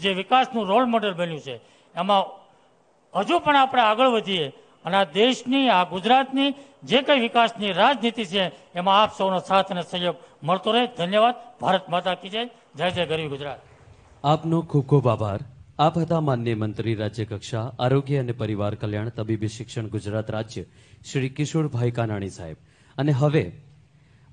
જે વિકાસનું role model બન્યું છે એમાં હજુ પણ આપણે આગળ વધીએ અને આ દેશની આ ગુજરાતની જે કંઈ વિકાસની રાજનીતિ છે એમાં આપ સૌનો સાથ અને સહયોગ મળતો રહે ધન્યવાદ ભારત માતા કી જય જય જય ગરીબ ગુજરાત આપનો ખૂબ ખૂબ આભાર આપ હતા માન્ય મંત્રી રાજ્ય કક્ષા આરોગ્ય અને પરિવાર કલ્યાણ તબીબી શિક્ષણ ગુજરાત રાજ્ય શ્રી કિશોરભાઈ કાનાણી સાહેબ અને હવે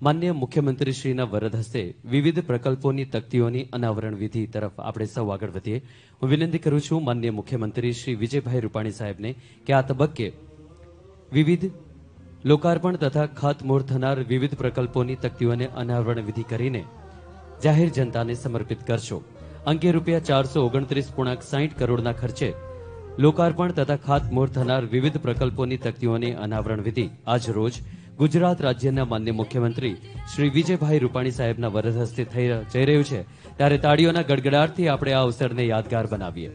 માન્ય મુખ્યમંત્રીશ્રીના વરદ હસ્તે વિવિધ પ્રકલ્પોની તકતીઓની અનાવરણ વિધિ તરફ આપણે સૌ આગળ વધીએ હું વિનંતી કરું છું માન્ય મુખ્યમંત્રી શ્રી વિજયભાઈ રૂપાણી સાહેબને કે આ તબક્કે વિવિધ લોકાર્પણ તથા ખાતમુહૂર્ત થનાર વિવિધ પ્રકલ્પોની તકતીઓને અનાવરણ વિધિ કરીને જાહેર જનતાને સમર્પિત કરશો અંકે રૂપિયા ચારસો ઓગણત્રીસ પૂર્ણાંક સાહીઠ કરોડના ખર્ચે લોકાર્પણ તથા ખાતમુહૂર્ત થનાર વિવિધ પ્રકલ્પોની તકતીઓની અનાવરણ વિધિ આજ રોજ ગુજરાત રાજ્યના માન્ય મુખ્યમંત્રી શ્રી વિજયભાઈ રૂપાણી સાહેબના વરદ હસ્તે થઈ જઈ રહ્યું છે ત્યારે તાળીઓના ગડગડાટથી આપણે આ અવસરને યાદગાર બનાવીએ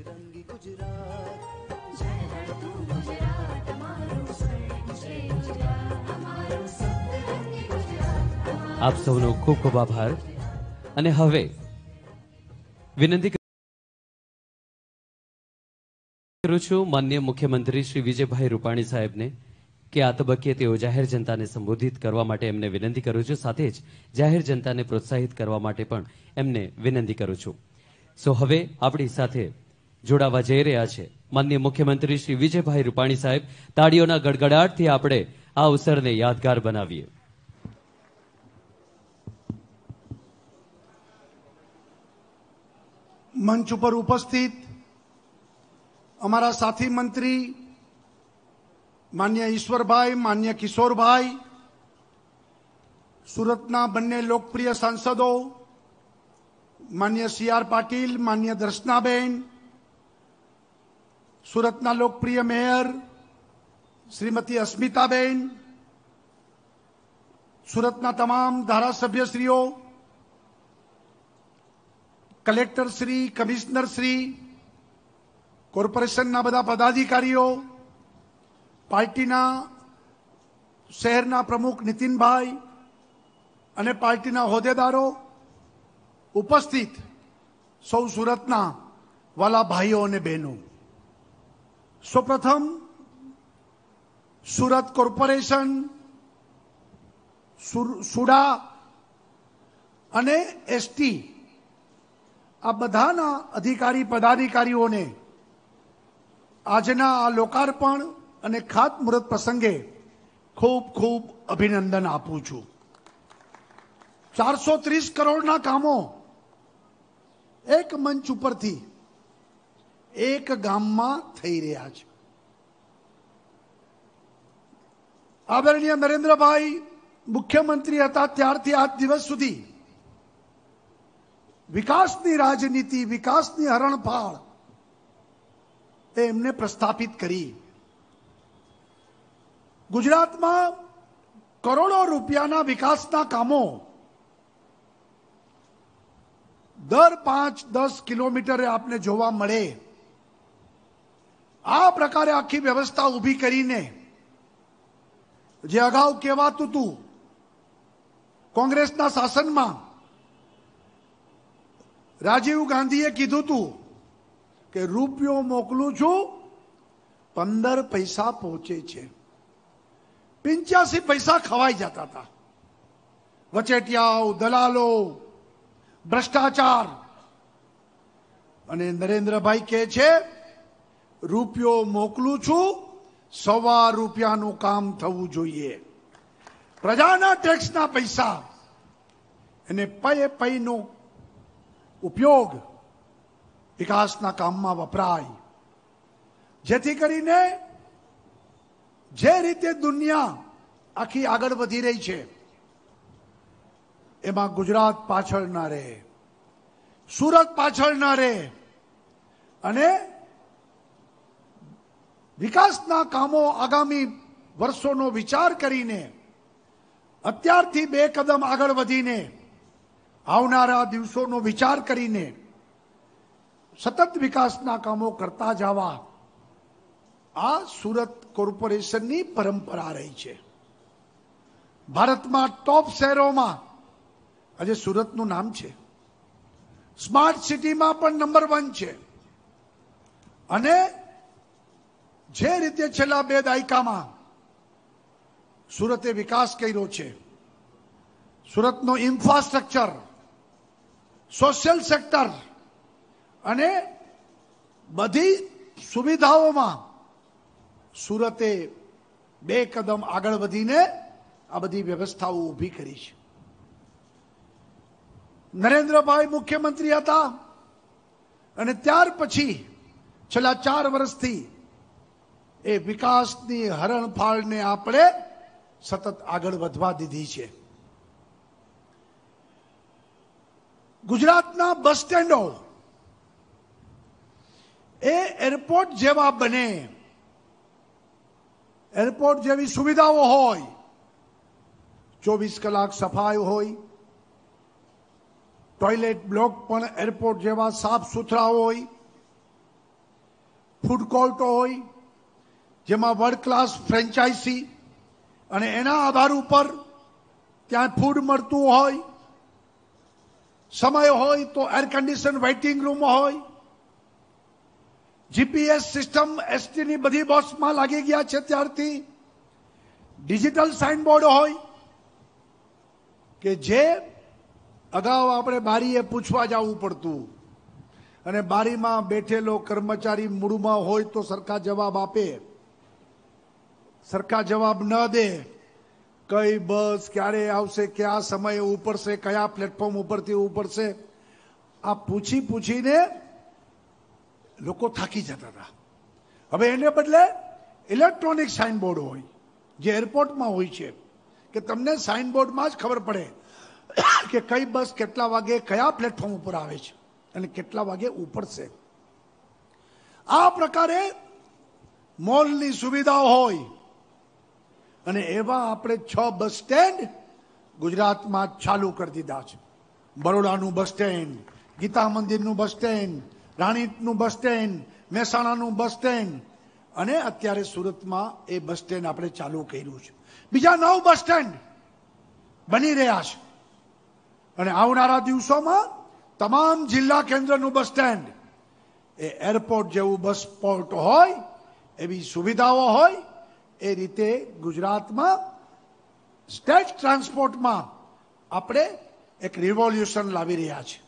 આપ સૌનો ખૂબ ખૂબ આભાર અને હવે વિનંતી કરું છું માન્ય મુખ્યમંત્રી શ્રી વિજયભાઈ રૂપાણી સાહેબને કે આ તબક્કે તેઓ જાહેર જનતાને સંબોધિત કરવા માટે એમને વિનંતી કરું છું સાથે જ જાહેર જનતાને પ્રોત્સાહિત કરવા માટે પણ એમને વિનંતી કરું છું સો હવે આપણી સાથે જોડાવા જઈ રહ્યા છે માનનીય મુખ્યમંત્રી શ્રી વિજયભાઈ રૂપાણી સાહેબ તાળીઓના ગડગડાટથી આપણે આ અવસરને યાદગાર બનાવીએ મંચ ઉપર ઉપસ્થિત અમારા સાથી મંત્રી मान्य ईश्वर भाई मान्य किशोर भाई सूरत बने लोकप्रिय सांसदों मान्य सी आर पाटिल मान्य दर्शनाबेन सूरत लोकप्रिय मेयर श्रीमती अस्मिताबेन सूरत तमाम धारासभ्य श्रीओ collector Shri commissioner Shri corporation बदा पदाधिकारी પાર્ટીના શહેરના પ્રમુખ નીતિનભાઈ અને પાર્ટીના હોદ્દેદારો ઉપસ્થિત સૌ સુરતના વાલા ભાઈઓ અને બહેનો સૌપ્રથમ સુરત કોર્પોરેશન સુડા અને એસટી આ બધાના અધિકારી પદાધિકારીઓને આજના આ લોકાર્પણ અને ખાત ખાતમુહૂર્ત પ્રસંગે ખૂબ ખૂબ અભિનંદન આપું છું ચારસો ત્રીસ કરોડના કામો એક મંચ ઉપરથી એક ગામમાં થઈ રહ્યા છે આદરણીય નરેન્દ્રભાઈ મુખ્યમંત્રી હતા ત્યારથી આજ દિવસ સુધી વિકાસની રાજનીતિ વિકાસની હરણફાળ એ એમને પ્રસ્થાપિત કરી ગુજરાતમાં કરોડો રૂપિયાના વિકાસના કામો દર પાંચ દસ કિલોમીટરે આપને જોવા મળે આ પ્રકારે આખી વ્યવસ્થા ઊભી કરીને જે અગાઉ કહેવાતું હતું કોંગ્રેસના શાસનમાં રાજીવ ગાંધીએ કીધું હતું કે રૂપિયો મોકલું છું પંદર પૈસા પહોંચે છે પિંચ્યાસી પૈસા ખવાઈ જતા હતા વચેટિયાઓ દલાલો ભ્રષ્ટાચાર અને નરેન્દ્રભાઈ કે છે રૂપિયો મોકલું છું સવા રૂપિયાનું કામ થવું જોઈએ પ્રજાના ટેક્સના પૈસા એને પૈ પૈનો ઉપયોગ વિકાસના કામમાં વપરાય જેથી કરીને જે રીતે દુનિયા આખી આગળ વધી રહી છે એમાં ગુજરાત પાછળ ના રહે સુરત પાછળ ના રહે અને વિકાસના કામો આગામી વર્ષોનો વિચાર કરીને અત્યારથી બે કદમ આગળ વધીને આવનારા દિવસોનો વિચાર કરીને સતત વિકાસના કામો કરતા જવા આ સુરત કોર્પોરેશનની પરંપરા રહી છે ભારતમાં ટોપ શહેરોમાં આજે સુરતનું નામ છે સ્માર્ટ સિટીમાં પણ નંબર વન છે અને જે રીતે છેલ્લા બે દાયકામાં સુરતે વિકાસ કર્યો છે સુરતનો ઇન્ફ્રાસ્ટ્રક્ચર સોશિયલ સેક્ટર અને બધી સુવિધાઓમાં સુરતે બે કદમ આગળ વધીને આ બધી વ્યવસ્થાઓ ઊભી કરી છે નરેન્દ્રભાઈ મુખ્યમંત્રી હતા અને ત્યાર પછી છેલ્લા ચાર વર્ષથી એ વિકાસની હરણફાળને આપણે સતત આગળ વધવા દીધી છે ગુજરાતના બસ સ્ટેન્ડો એ એરપોર્ટ જેવા બને એરપોર્ટ જેવી સુવિધાઓ હોય ચોવીસ કલાક સફાઈ હોય ટોયલેટ બ્લોક પણ એરપોર્ટ જેવા સાફ સુથરા હોય ફૂડ કોર્ટો હોય જેમાં વર્લ્ડ ક્લાસ ફ્રેન્ચાઇઝી અને એના આધાર ઉપર ત્યાં ફૂડ મળતું હોય સમય હોય તો એર કન્ડિશન વેઇટિંગ રૂમ હોય જીપીએસ સિસ્ટમ એસટીની બધી બસમાં લાગી ગયા છે ત્યારથી ડિજિટલ સાઇનબોર્ડ હોય કે જે અગાઉ આપણે બારીએ પૂછવા જવું પડતું અને બારીમાં બેઠેલો કર્મચારી મૂળમાં હોય તો સરખા જવાબ આપે સરખા જવાબ ન દે કઈ બસ ક્યારે આવશે કયા સમયે ઉપડશે કયા પ્લેટફોર્મ ઉપરથી ઉપડશે આ પૂછી પૂછીને લોકો થાકી જતા હતા હવે એને બદલે ઇલેક્ટ્રોનિક સાઇનબોર્ડ હોય જે એરપોર્ટમાં હોય છે કે તમને સાઇનબોર્ડમાં જ ખબર પડે કે કઈ બસ કેટલા વાગે કયા પ્લેટફોર્મ ઉપર આવે છે અને કેટલા વાગે ઉપડશે આ પ્રકારે મોલની સુવિધા હોય અને એવા આપણે છ બસ સ્ટેન્ડ ગુજરાતમાં ચાલુ કરી દીધા છે બરોડાનું બસ સ્ટેન્ડ ગીતા મંદિરનું બસ સ્ટેન્ડ રાણીનું બસ સ્ટેન્ડ મહેસાણાનું બસ સ્ટેન્ડ અને અત્યારે સુરતમાં એ બસ સ્ટેન્ડ આપણે ચાલુ કર્યું છે બીજા નવ બસ સ્ટેન્ડ બની રહ્યા છે અને આવનારા દિવસોમાં તમામ જિલ્લા કેન્દ્રનું બસ સ્ટેન્ડ એ એરપોર્ટ જેવું બસ પોર્ટ હોય એવી સુવિધાઓ હોય એ રીતે ગુજરાતમાં સ્ટેટ ટ્રાન્સપોર્ટમાં આપણે એક રિવોલ્યુશન લાવી રહ્યા છીએ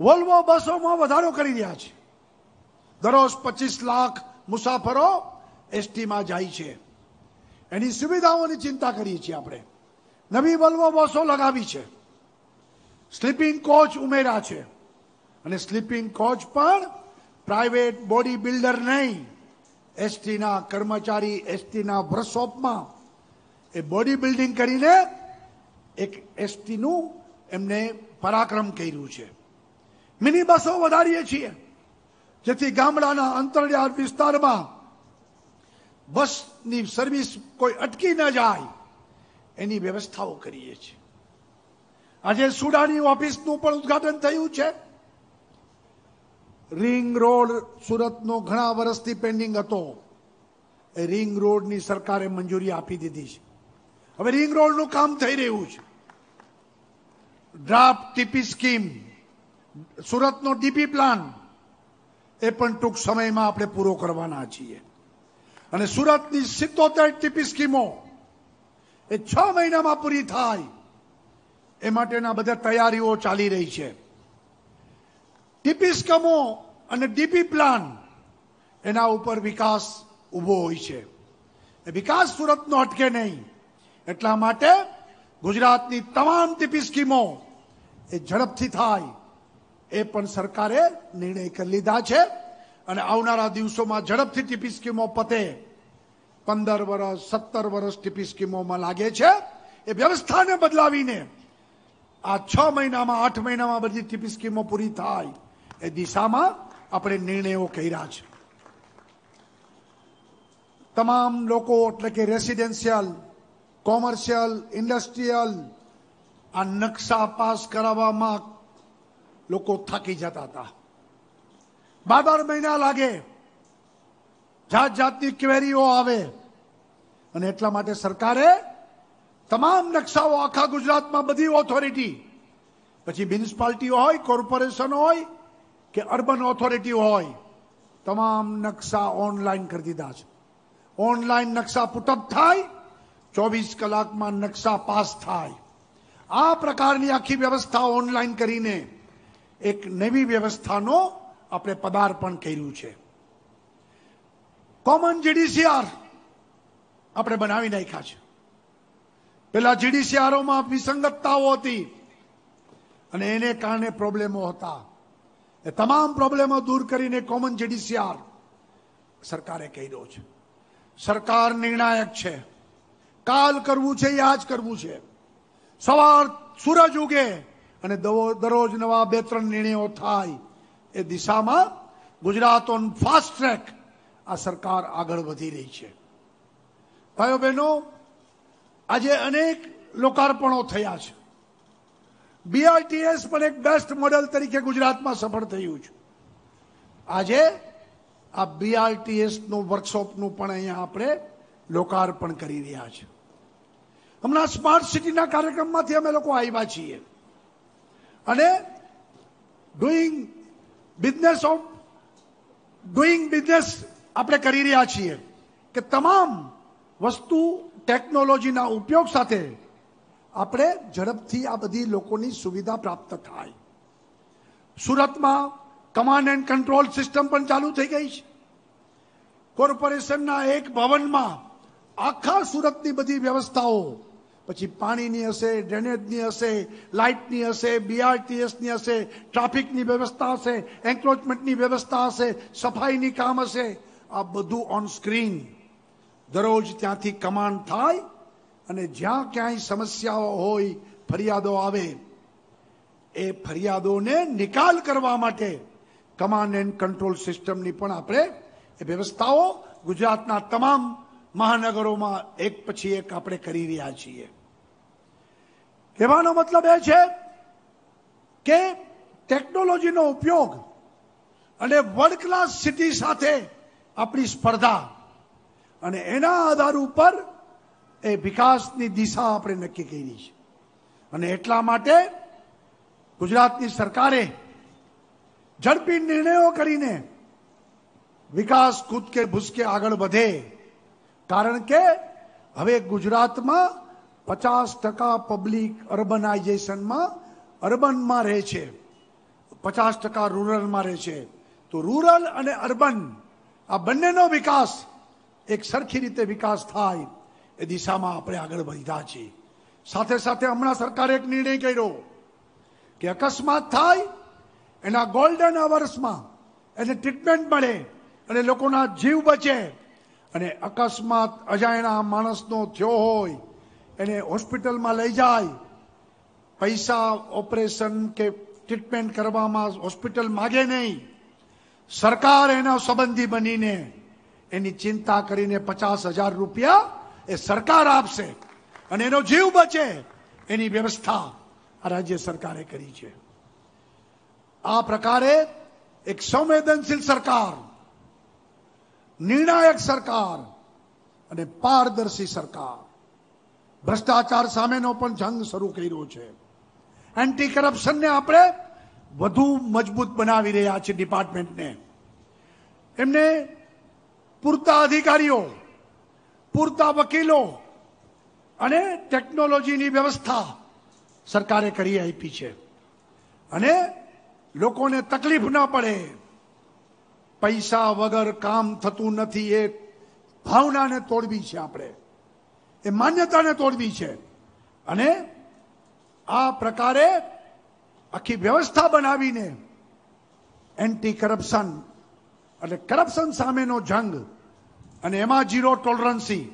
વોલ્વો બસોમાં વધારો કરી રહ્યા છે દરરોજ પચીસ લાખ મુસાફરો એસટીમાં જાય છે એની સુવિધાઓની ચિંતા કરીએ છીએ આપણે નવી વોલ્વો બસો લગાવી છે સ્લીપિંગ કોચ ઉમેરા છે અને સ્લીપિંગ કોચ પણ પ્રાઇવેટ બોડી બિલ્ડર નહીં એસટીના કર્મચારી એસટીના વર્કશોપમાં એ બોડી બિલ્ડિંગ કરીને એક એસટીનું એમને પરાક્રમ કર્યું છે મિની બસો વધારીએ છીએ જેથી ગામડાના અંતરિયાળ વિસ્તારમાં બસની સર્વિસ કોઈ અટકી ન જાય એની વ્યવસ્થાઓ કરીએ છીએ આજે સુડાની ઓફિસનું પણ ઉદઘાટન થયું છે રિંગ રોડ સુરતનો ઘણા વર્ષથી પેન્ડિંગ હતો એ રિંગ રોડની સરકારે મંજૂરી આપી દીધી છે હવે રિંગ રોડનું કામ થઈ રહ્યું છે ડ્રાફ્ટ ટીપી સ્કીમ સુરતનો ડીપી પ્લાન એ પણ ટૂંક સમયમાં આપણે પૂરો કરવાના છીએ અને સુરતની સિત્તોતેર ટીપી સ્કીમો એ છ મહિનામાં પૂરી થાય એ માટેના બધા તૈયારીઓ ચાલી રહી છે ટીપી સ્કમો અને ડીપી પ્લાન એના ઉપર વિકાસ ઊભો હોય છે વિકાસ સુરતનો અટકે નહીં એટલા માટે ગુજરાતની તમામ ટીપી સ્કીમો એ ઝડપથી થાય એ પણ સરકારે નિર્ણય કરી લીધા છે અને આવનારા દિવસોમાં ઝડપથી ટીપી સ્કીમો પતે પંદર વર્ષ સત્તર વર્ષ ટીપી સ્કીમોમાં લાગે છે એ વ્યવસ્થાને બદલાવીને આ છ મહિનામાં આઠ મહિનામાં બધી ટીપી સ્કીમો પૂરી થાય એ દિશામાં આપણે નિર્ણયો કર્યા છે તમામ લોકો એટલે કે રેસિડેન્શિયલ કોમર્શિયલ ઇન્ડસ્ટ્રીયલ આ નકશા પાસ કરાવવામાં લોકો થાકી જતા હતા બાર બાર મહિના લાગે જાત જાતની ક્વેરીઓ આવે અને એટલા માટે સરકારે તમામ નકશાઓ આખા ગુજરાતમાં બધી ઓથોરિટી પછી મ્યુનિસિપાલિટીઓ હોય કોર્પોરેશન હોય કે અર્બન ઓથોરિટી હોય તમામ નકશા ઓનલાઈન કરી દીધા છે ઓનલાઈન નકશા પુટઅપ થાય ચોવીસ કલાકમાં નકશા પાસ થાય આ પ્રકારની આખી વ્યવસ્થા ઓનલાઈન કરીને એક નવી વ્યવસ્થાનો આપણે પદાર્પણ કર્યું છે કોમન જીડીસીઆર આપણે બનાવી નાખ્યા છે પેલા જીડીસીઆરોમાં વિસંગતતાઓ હતી અને એને કારણે પ્રોબ્લેમો હતા એ તમામ પ્રોબ્લેમો દૂર કરીને કોમન જીડીસીઆર સરકારે કર્યો છે સરકાર નિર્ણાયક છે કાલ કરવું છે એ આજ કરવું છે સવાર સૂરજ ઉગે અને દરરોજ નવા બે ત્રણ નિર્ણયો થાય એ દિશામાં ગુજરાત ઓન ફાસ્ટ ટ્રેક આ સરકાર આગળ વધી રહી છે ભાઈઓ બહેનો આજે અનેક લોકાર્પણો થયા છે બીઆરટીએસ પણ એક બેસ્ટ મોડેલ તરીકે ગુજરાતમાં સફળ થયું છે આજે આ બીઆરટીએસનું વર્કશોપનું પણ અહીંયા આપણે લોકાર્પણ કરી રહ્યા છે હમણાં સ્માર્ટ સિટીના કાર્યક્રમમાંથી અમે લોકો આવ્યા છીએ અને doing business of doing business આપણે કરી રહ્યા છીએ કે તમામ વસ્તુ ટેકનોલોજીના ઉપયોગ સાથે આપણે ઝડપથી આ બધી લોકોની સુવિધા પ્રાપ્ત થાય સુરતમાં કમાન્ડ એન્ડ કંટ્રોલ સિસ્ટમ પણ ચાલુ થઈ ગઈ છે કોર્પોરેશનના એક ભવનમાં આખા સુરતની બધી વ્યવસ્થાઓ પછી પાણીની હશે ડ્રેનેજની હશે લાઇટની હશે બીઆરટીએસની હશે ટ્રાફિકની વ્યવસ્થા હશે એન્ક્રોચમેન્ટની વ્યવસ્થા હશે સફાઈની કામ હશે આ બધું ઓન સ્ક્રીન દરરોજ ત્યાંથી કમાન્ડ થાય અને જ્યાં ક્યાંય સમસ્યાઓ હોય ફરિયાદો આવે એ ફરિયાદોને નિકાલ કરવા માટે કમાન્ડ એન્ડ કંટ્રોલ સિસ્ટમની પણ આપણે એ વ્યવસ્થાઓ ગુજરાતના તમામ મહાનગરોમાં એક પછી એક આપણે કરી રહ્યા છીએ કહેવાનો મતલબ એ છે કે ટેકનોલોજીનો ઉપયોગ અને વર્લ્ડ ક્લાસ સિટી સાથે આપણી સ્પર્ધા અને એના આધાર ઉપર એ વિકાસની દિશા આપણે નક્કી કરી છે અને એટલા માટે ગુજરાતની સરકારે ઝડપી નિર્ણયો કરીને વિકાસ કૂદકે ભૂસકે આગળ વધે કારણ કે હવે ગુજરાતમાં પચાસ ટકા પબ્લિક અર્બનાઇઝેશનમાં અર્બનમાં રહે છે પચાસ ટકા રૂરલમાં રહે છે તો રૂરલ અને અર્બન આ બંનેનો વિકાસ એક સરખી રીતે વિકાસ થાય એ દિશામાં આપણે આગળ વધ્યા છીએ સાથે સાથે હમણાં સરકારે એક નિર્ણય કર્યો કે અકસ્માત થાય એના ગોલ્ડન અવર્સમાં એને ટ્રીટમેન્ટ મળે અને લોકોના જીવ બચે અને અકસ્માત અજાણ્યા માણસનો થયો હોય એને હોસ્પિટલમાં લઈ જાય પૈસા ઓપરેશન કે ટ્રીટમેન્ટ કરવામાં હોસ્પિટલ માગે નહીં સરકાર એના સંબંધી બનીને એની ચિંતા કરીને પચાસ હજાર રૂપિયા એ સરકાર આપશે અને એનો જીવ બચે એની વ્યવસ્થા આ રાજ્ય સરકારે કરી છે આ પ્રકારે એક સંવેદનશીલ સરકાર નિર્ણાયક સરકાર અને પારદર્શી સરકાર ભ્રષ્ટાચાર સામેનો પણ જંગ શરૂ કર્યો છે એન્ટી કરપ્શનને આપણે વધુ મજબૂત બનાવી રહ્યા છે ડિપાર્ટમેન્ટને એમને પૂરતા અધિકારીઓ પૂરતા વકીલો અને ટેકનોલોજીની વ્યવસ્થા સરકારે કરી આપી છે અને લોકોને તકલીફ ના પડે પૈસા વગર કામ થતું નથી એ ભાવનાને તોડવી છે આપણે એ માન્યતાને તોડવી છે અને આ પ્રકારે આખી વ્યવસ્થા બનાવીને એન્ટી કરપ્શન એટલે કરપ્શન સામેનો જંગ અને એમાં ઝીરો ટોલરન્સી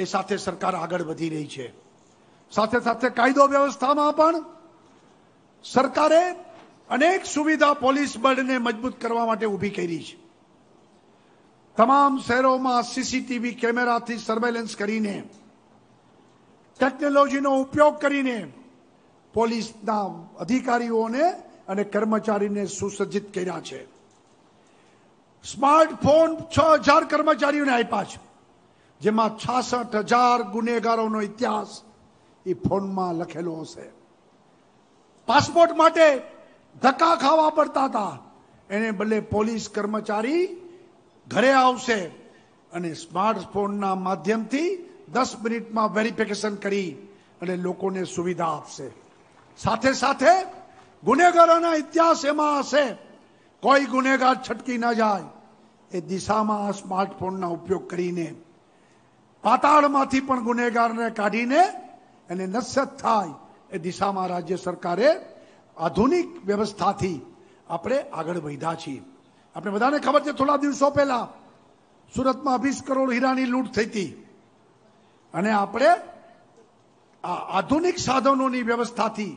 એ સાથે સરકાર આગળ વધી રહી છે સાથે સાથે કાયદો વ્યવસ્થામાં પણ સરકારે અનેક સુવિધા પોલીસ બળને મજબૂત કરવા માટે ઊભી કરી છે તમામ શહેરોમાં સીસીટીવી કેમેરાથી સર્વેલન્સ કરીને ટેકનોલોજીનો ઉપયોગ કરીને પોલીસના અધિકારીઓને અને કર્મચારીને સુસજ્જિત કર્યા છે સ્માર્ટફોન છ હજાર કર્મચારીઓને આપ્યા છે જેમાં છાસઠ હજાર ગુનેગારોનો ઇતિહાસ એ ફોનમાં લખેલો હશે પાસપોર્ટ માટે ધક્કા ખાવા પડતા હતા એને બદલે પોલીસ કર્મચારી ઘરે આવશે અને સ્માર્ટફોનના માધ્યમથી દસ મિનિટમાં વેરિફિકેશન કરી અને લોકોને સુવિધા આપશે સાથે સાથે ગુનેગારોના ઇતિહાસ એમાં હશે કોઈ ગુનેગાર છટકી ન જાય એ દિશામાં આ સ્માર્ટફોનના ઉપયોગ કરીને પાતાળમાંથી પણ ગુનેગારને કાઢીને એને નસ્યત થાય એ દિશામાં રાજ્ય સરકારે આધુનિક વ્યવસ્થાથી આપણે આગળ વધ્યા છીએ આપણે બધાને ખબર છે થોડા દિવસો પહેલા સુરતમાં વીસ કરોડ હીરાની લૂંટ થઈ હતી અને આપણે આ આધુનિક સાધનોની વ્યવસ્થાથી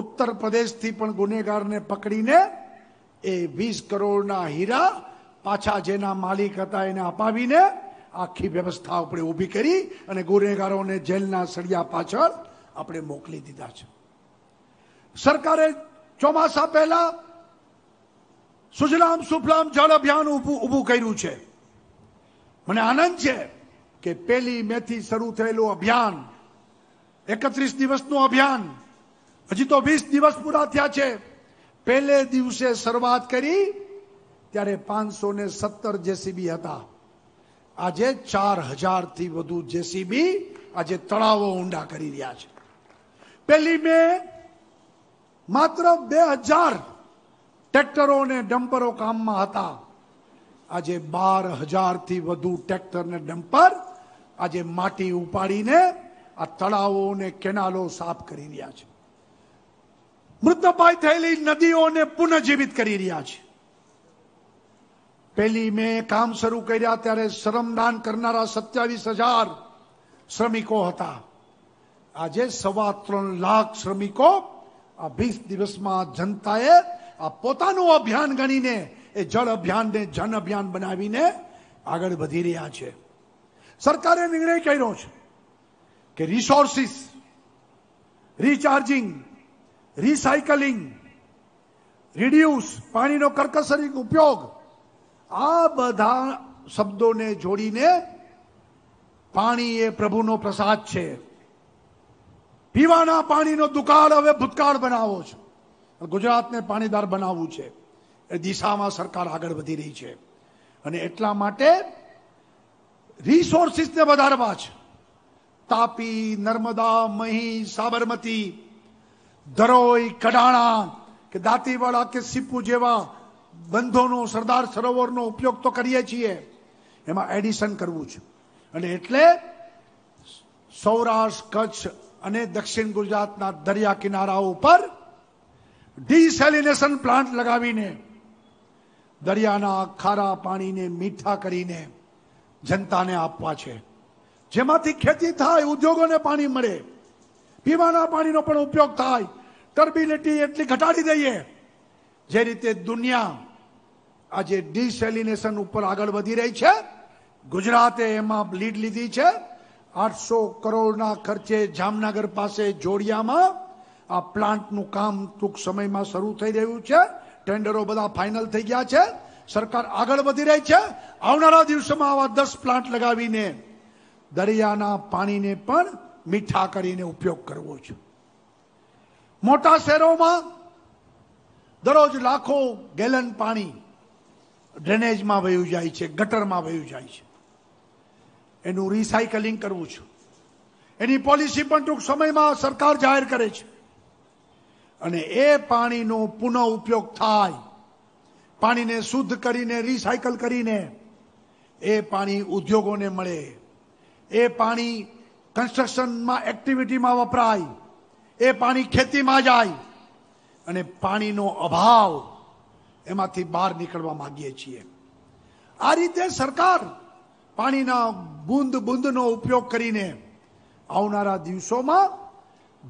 ઉત્તર પ્રદેશથી પણ ગુનેગારને પકડીને એ વીસ કરોડના હીરા પાછા જેના માલિક હતા એને અપાવીને આખી વ્યવસ્થા આપણે ઊભી કરી અને ગુનેગારોને જેલના સળિયા પાછળ આપણે મોકલી દીધા છે સરકારે ચોમાસા પહેલા સુજલામ સુફલામ જળ અભિયાન ઊભું કર્યું છે મને આનંદ છે કે પેલી મેથી શરૂ થયેલું અભિયાન એકત્રીસ દિવસનું અભિયાન હજી તો વીસ દિવસ પૂરા થયા છે પહેલે દિવસે શરૂઆત કરી ત્યારે પાંચસો ને સત્તર જેસીબી હતા આજે ચાર હજારથી વધુ જેસીબી આજે તળાવો ઊંડા કરી રહ્યા છે પહેલી મે માત્ર બે હજાર ટ્રેક્ટરોને ડમ્પરો કામમાં હતા આજે બાર હજારથી વધુ ટ્રેક્ટરને ડમ્પર આજે માટી ઉપાડીને આ તળાવો અને કેનાલો સાફ કરી રહ્યા છે મૃતપાય થયેલી નદીઓને પુનઃજીવિત કરી રહ્યા છે પહેલી મેં કામ શરૂ કર્યા ત્યારે શ્રમદાન કરનારા સત્યાવીસ હજાર શ્રમિકો હતા આજે સવા ત્રણ લાખ શ્રમિકો આ વીસ દિવસમાં જનતાએ આ પોતાનું અભિયાન ગણીને એ જળ અભિયાનને જન અભિયાન બનાવીને આગળ વધી રહ્યા છે સરકારે નિર્ણય કર્યો છે કે રિસોર્સિસ રિચાર્જિંગ રિસાયકલિંગ રિડ્યુસ પાણીનો કરકસરી ઉપયોગ આ બધા શબ્દોને જોડીને પાણી એ પ્રભુનો પ્રસાદ છે પીવાના પાણીનો દુકાળ હવે ભૂતકાળ બનાવો છો ગુજરાતને પાણીદાર બનાવવું છે એ દિશામાં સરકાર આગળ વધી રહી છે અને એટલા માટે રિસોર્સિસને વધારવા છે તાપી નર્મદા મહી સાબરમતી ધરોઈ કડાણા કે દાંતીવાડા કે સીપુ જેવા બંધોનો સરદાર સરોવરનો ઉપયોગ તો કરીએ છીએ એમાં એડિશન કરવું છે અને એટલે સૌરાષ્ટ્ર કચ્છ અને દક્ષિણ ગુજરાતના દરિયા કિનારા ઉપર ડિસેલિનેશન પ્લાન્ટ લગાવીને દરિયાના ખારા પાણીને મીઠા કરીને જનતાને આપવા છે જેમાંથી ખેતી થાય ઉદ્યોગોને પાણી મળે પીવાના પાણીનો પણ ઉપયોગ થાય ટર્બિલિટી એટલી ઘટાડી દઈએ જે રીતે દુનિયા આજે ડિસેલિનેશન ઉપર આગળ વધી રહી છે ગુજરાતે એમાં લીડ લીધી છે આઠસો કરોડના ખર્ચે જામનગર પાસે જોડિયામાં આ પ્લાન્ટનું કામ ટૂંક સમયમાં શરૂ થઈ રહ્યું છે ટેન્ડરો બધા ફાઇનલ થઈ ગયા છે સરકાર આગળ વધી રહી છે આવનારા દિવસોમાં આવા દસ પ્લાન્ટ લગાવીને દરિયાના પાણીને પણ મીઠા કરીને ઉપયોગ કરવો છે મોટા શહેરોમાં દરરોજ લાખો ગેલન પાણી ડ્રેનેજમાં વયું જાય છે ગટરમાં વયું જાય છે એનું રિસાયકલિંગ કરવું છે એની પોલિસી પણ ટૂંક સમયમાં સરકાર જાહેર કરે છે અને એ પાણીનો પુનઃ ઉપયોગ થાય પાણીને શુદ્ધ કરીને રિસાયકલ કરીને એ પાણી ઉદ્યોગોને મળે એ પાણી કન્સ્ટ્રક્શનમાં એક્ટિવિટીમાં વપરાય એ પાણી ખેતીમાં જાય અને પાણીનો અભાવ એમાંથી બહાર નીકળવા માંગીએ છીએ આ રીતે સરકાર પાણીના બુંદ બુંદનો ઉપયોગ કરીને આવનારા દિવસોમાં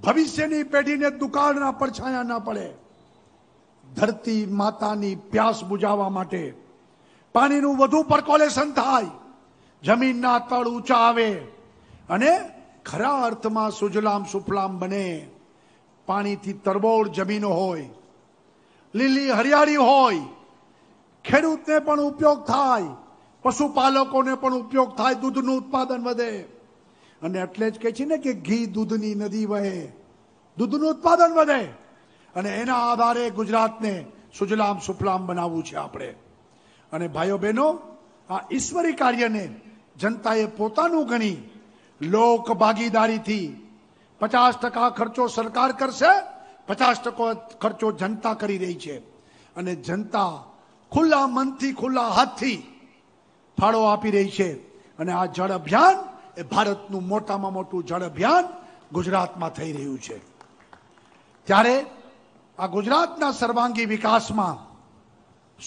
ભવિષ્યની પેઢીને દુકાળના પડછાયા ના પડે ધરતી માતાની પ્યાસ બુજાવવા માટે પાણીનું વધુ પરકોલેશન થાય જમીનના તળ ઊંચા આવે અને ખરા અર્થમાં સુજલામ સુફલામ બને પાણીથી તરબોળ જમીનો હોય લીલી હરિયાળી હોય ખેડૂતને પણ ઉપયોગ થાય પશુપાલકોને પણ ઉપયોગ થાય દૂધનું ઉત્પાદન વધે અને એટલે જ કહે છે ને કે ઘી દૂધની નદી વહે દૂધનું ઉત્પાદન વધે અને એના આધારે ગુજરાતને સુજલામ સુફલામ બનાવવું છે આપણે અને ભાઈઓ બહેનો આ ઈશ્વરી કાર્યને જનતાએ પોતાનું ગણી લોક ભાગીદારીથી પચાસ ટકા ખર્ચો સરકાર કરશે પચાસ ટકો ખર્ચો જનતા કરી રહી છે અને જનતા ખુલ્લા મનથી ખુલ્લા હાથથી ફાળો આપી રહી છે અને આ જળ અભિયાન એ ભારતનું મોટામાં મોટું જળ અભિયાન ગુજરાતમાં થઈ રહ્યું છે ત્યારે આ ગુજરાતના સર્વાંગી વિકાસમાં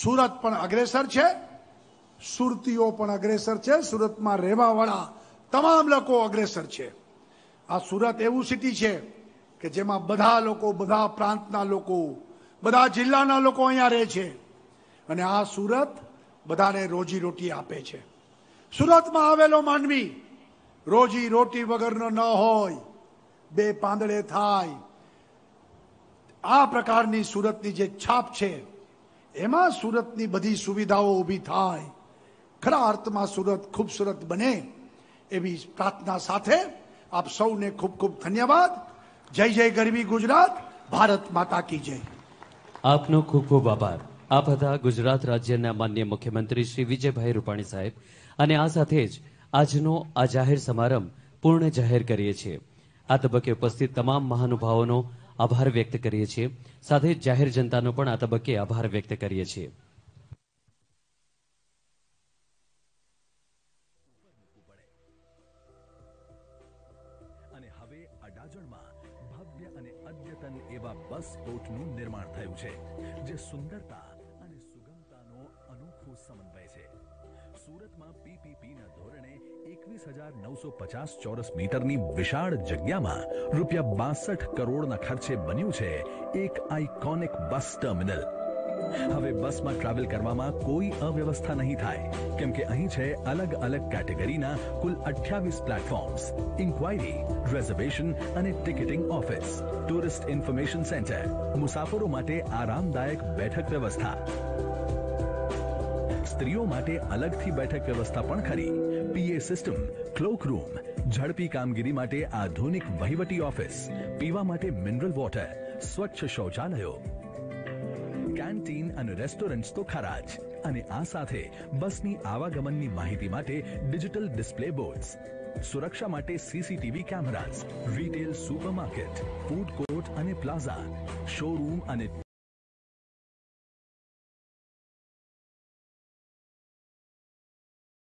સુરત પણ અગ્રેસર છે સુરતીઓ પણ અગ્રેસર છે સુરતમાં રહેવાવાળા તમામ લોકો અગ્રેસર છે આ સુરત એવું સિટી છે કે જેમાં બધા લોકો બધા પ્રાંતના લોકો બધા જિલ્લાના લોકો અહીંયા રહે છે અને આ સુરત બધાને રોજી રોટી આપે છે સુરતમાં આવેલો માંડવી રોજી રોટી વગરનો ન હોય બે પાંદડે થાય આ પ્રકારની સુરતની જે છાપ છે એમાં સુરતની બધી સુવિધાઓ ઊભી થાય ખરા અર્થમાં સુરત ખૂબસુરત બને એવી પ્રાર્થના સાથે આપ સૌને ખૂબ ખૂબ ધન્યવાદ જય જય ગરવી ગુજરાત ભારત માતા કી જય આપનો ખૂબ ખૂબ આભાર આપ હતા ગુજરાત રાજ્યના માન્ય મુખ્યમંત્રી શ્રી વિજયભાઈ રૂપાણી સાહેબ અને આ સાથે જ આજનો આ જાહેર સમારંભ પૂર્ણ જાહેર કરીએ છીએ આ તબક્કે ઉપસ્થિત તમામ મહાનુભાવોનો આભાર વ્યક્ત કરીએ છીએ સાથે જાહેર જનતાનો પણ આ તબક્કે આભાર વ્યક્ત કરીએ છીએ ભવ્ય અને અદ્યતન એવા બસ બોટનું નિર્માણ થયું છે જે સુંદરતા ચોરસ મીટરની વિશાળ જગ્યામાં રૂપિયા બાસઠ કરોડના ખર્ચે બન્યું છે એક આઇકોનિક બસ ટર્મિનલ હવે બસમાં ટ્રાવેલ કરવામાં કોઈ અવ્યવસ્થા નહીં થાય કેમ કે અહીં છે અલગ અલગ કેટેગરીના કુલ અઠ્યાવીસ પ્લેટફોર્મ્સ ઇન્ક્વાયરી રિઝર્વેશન અને ticketing office tourist information centre મુસાફરો માટે આરામદાયક બેઠક વ્યવસ્થા સ્ત્રીઓ માટે અલગથી બેઠક વ્યવસ્થા પણ ખરી પીએ સિસ્ટમ ક્લોક રૂમ ઝડપી કામગીરી માટે આધુનિક વહીવટી ઓફિસ પીવા માટે મિનરલ વોટર સ્વચ્છ શૌચાલયો કેન્ટીન અને રેસ્ટોરન્ટ્સ તો ખરા જ અને આ સાથે બસની આવાગમનની માહિતી માટે ડિજિટલ ડિસ્પ્લે બોર્ડ્સ સુરક્ષા માટે CCTV cameras retail supermarket food court અને પ્લાઝા શોરૂમ અને